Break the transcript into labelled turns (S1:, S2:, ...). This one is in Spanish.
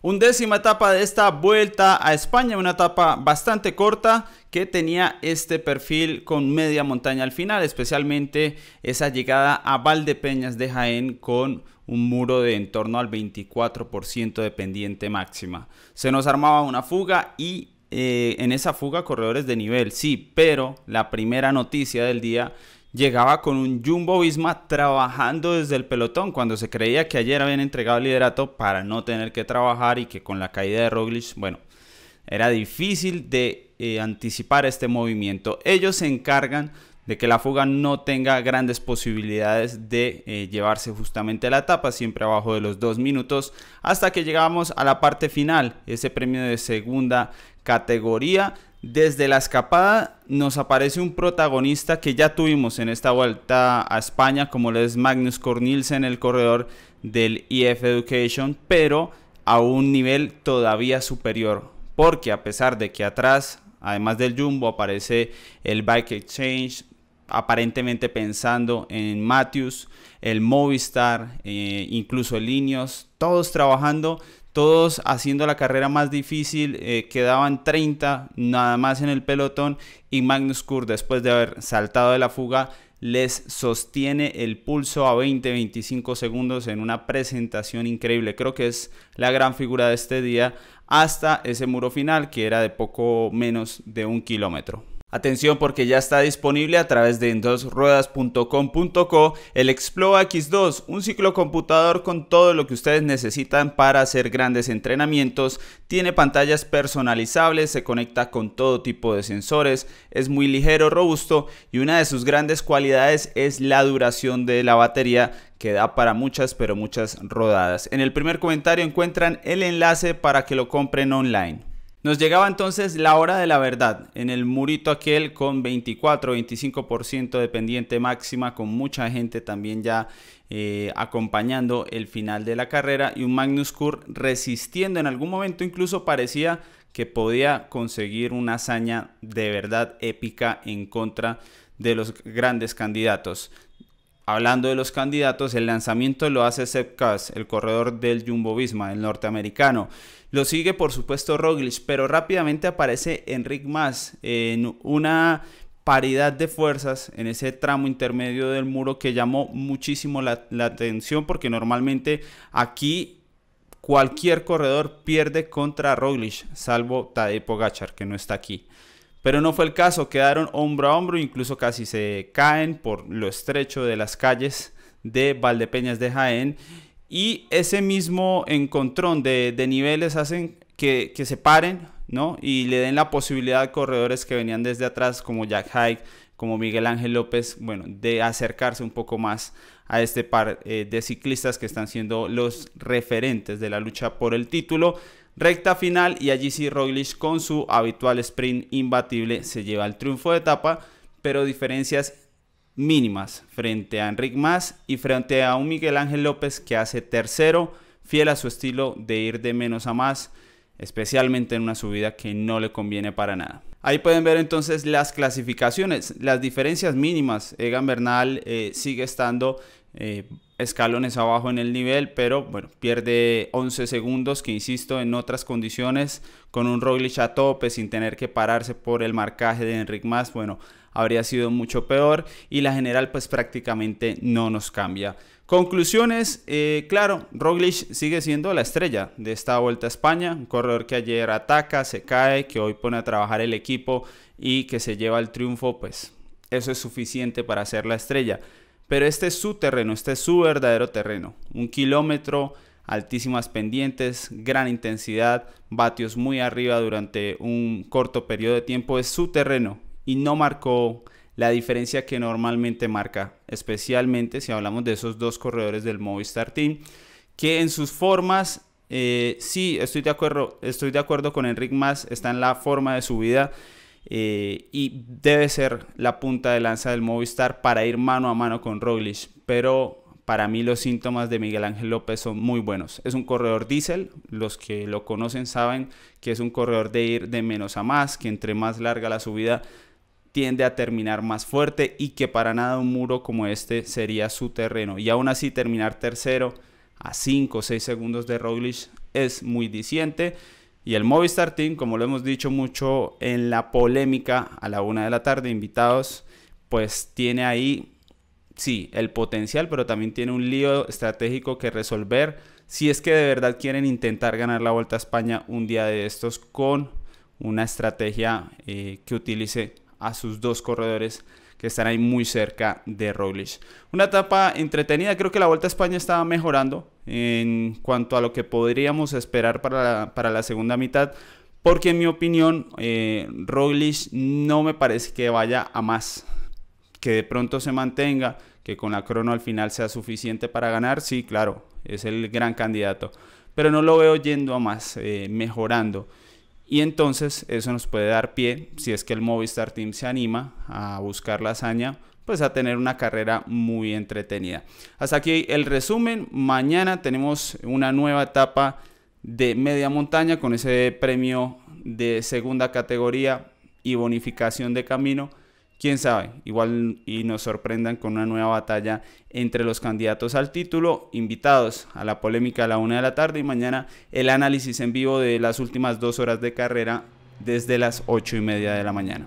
S1: Undécima etapa de esta vuelta a España, una etapa bastante corta que tenía este perfil con media montaña al final, especialmente esa llegada a Valdepeñas de Jaén con un muro de en torno al 24% de pendiente máxima. Se nos armaba una fuga y eh, en esa fuga corredores de nivel, sí, pero la primera noticia del día llegaba con un Jumbo Visma trabajando desde el pelotón cuando se creía que ayer habían entregado el liderato para no tener que trabajar y que con la caída de Roglic, bueno, era difícil de eh, anticipar este movimiento. Ellos se encargan de que la fuga no tenga grandes posibilidades de eh, llevarse justamente la etapa, siempre abajo de los dos minutos, hasta que llegamos a la parte final, ese premio de segunda categoría desde la escapada nos aparece un protagonista que ya tuvimos en esta vuelta a España, como lo es Magnus Cornilsen, el corredor del EF Education, pero a un nivel todavía superior, porque a pesar de que atrás, además del Jumbo, aparece el Bike Exchange, aparentemente pensando en Matthews, el Movistar, eh, incluso el Ineos, todos trabajando todos haciendo la carrera más difícil, eh, quedaban 30 nada más en el pelotón y Magnus Kur después de haber saltado de la fuga les sostiene el pulso a 20-25 segundos en una presentación increíble. Creo que es la gran figura de este día hasta ese muro final que era de poco menos de un kilómetro. Atención porque ya está disponible a través de endosruedas.com.co el Exploa X2, un ciclocomputador con todo lo que ustedes necesitan para hacer grandes entrenamientos. Tiene pantallas personalizables, se conecta con todo tipo de sensores, es muy ligero, robusto y una de sus grandes cualidades es la duración de la batería que da para muchas pero muchas rodadas. En el primer comentario encuentran el enlace para que lo compren online. Nos llegaba entonces la hora de la verdad, en el murito aquel con 24-25% de pendiente máxima, con mucha gente también ya eh, acompañando el final de la carrera y un Magnus Kur resistiendo. En algún momento incluso parecía que podía conseguir una hazaña de verdad épica en contra de los grandes candidatos. Hablando de los candidatos, el lanzamiento lo hace Sepp el corredor del Jumbo Visma, el norteamericano. Lo sigue, por supuesto, Roglic, pero rápidamente aparece Enric Mas en una paridad de fuerzas en ese tramo intermedio del muro que llamó muchísimo la, atención porque normalmente aquí cualquier corredor pierde contra Roglic, salvo Tadej Pogachar, que no está aquí. Pero no fue el caso, quedaron hombro a hombro, incluso casi se caen por lo estrecho de las calles de Valdepeñas de Jaén. Y ese mismo encontrón de, niveles hacen que, se paren, ¿no? Y le den la posibilidad a corredores que venían desde atrás, como Jack Hyde, como Miguel Ángel López, bueno, de acercarse un poco más a este par eh, de ciclistas que están siendo los referentes de la lucha por el título. Recta final y allí sí Roglic con su habitual sprint imbatible se lleva el triunfo de etapa, pero diferencias mínimas frente a Enric Mas y frente a un Miguel Ángel López que hace tercero, fiel a su estilo de ir de menos a más, especialmente en una subida que no le conviene para nada. Ahí pueden ver entonces las clasificaciones, las diferencias mínimas. Egan Bernal eh, sigue estando eh, escalones abajo en el nivel, pero bueno, pierde 11 segundos, que insisto, en otras condiciones, con un Roglic a tope, sin tener que pararse por el marcaje de Enric Mas, bueno, habría sido mucho peor y la general pues prácticamente no nos cambia. Conclusiones, eh, claro, Roglic sigue siendo la estrella de esta Vuelta a España, un corredor que ayer ataca, se cae, que hoy pone a trabajar el equipo y que se lleva el triunfo, pues eso es suficiente para ser la estrella. Pero este es su terreno, este es su verdadero terreno. Un kilómetro, altísimas pendientes, gran intensidad, vatios muy arriba durante un corto periodo de tiempo. Es su terreno y no marcó la diferencia que normalmente marca, especialmente si hablamos de esos dos corredores del Movistar Team, que en sus formas eh, sí, estoy de acuerdo, estoy de acuerdo con Enric Mas, está en la forma de su vida eh, y debe ser la punta de lanza del Movistar para ir mano a mano con Roglic. Pero para mí los síntomas de Miguel Ángel López son muy buenos. Es un corredor diésel, los que lo conocen saben que es un corredor de ir de menos a más, que entre más larga la subida tiende a terminar más fuerte y que para nada un muro como este sería su terreno. Y aún así terminar tercero a 5 o 6 segundos de Roglic es muy diciente y el Movistar Team, como lo hemos dicho mucho en la polémica a la una de la tarde, invitados, pues tiene ahí, sí, el potencial, pero también tiene un lío estratégico que resolver si es que de verdad quieren intentar ganar la Vuelta a España un día de estos con una estrategia eh, que utilice a sus dos corredores que están ahí muy cerca de Roglic. Una etapa entretenida, creo que la Vuelta a España estaba mejorando en cuanto a lo que podríamos esperar para la, segunda mitad, porque en mi opinión eh, no me parece que vaya a más, que de pronto se mantenga, que con la crono al final sea suficiente para ganar, sí, claro, es el gran candidato, pero no lo veo yendo a más, eh, mejorando. Y entonces eso nos puede dar pie, si es que el Movistar Team se anima a buscar la hazaña, pues a tener una carrera muy entretenida. Hasta aquí el resumen. Mañana tenemos una nueva etapa de media montaña con ese premio de segunda categoría y bonificación de camino quién sabe, igual y nos sorprendan con una nueva batalla entre los candidatos al título, invitados a la polémica a la una de la tarde y mañana el análisis en vivo de las últimas dos horas de carrera desde las ocho y media de la mañana.